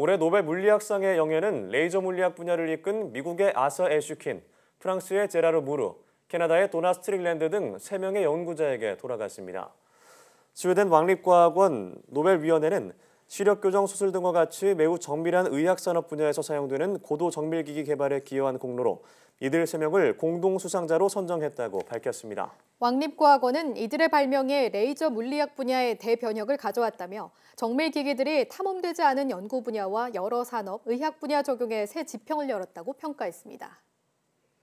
올해 노벨 물리학상의 영예는 레이저 물리학 분야를 이끈 미국의 아서 애슈킨, 프랑스의 제라르 무르, 캐나다의 도나 스트릭랜드 등 3명의 연구자에게 돌아갔습니다. 스웨덴 왕립과학원 노벨위원회는 시력교정 수술 등과 같이 매우 정밀한 의학산업 분야에서 사용되는 고도 정밀기기 개발에 기여한 공로로 이들 3명을 공동 수상자로 선정했다고 밝혔습니다. 왕립과학원은 이들의 발명에 레이저 물리학 분야의 대변혁을 가져왔다며 정밀기기들이 탐험되지 않은 연구 분야와 여러 산업, 의학 분야 적용에 새 지평을 열었다고 평가했습니다.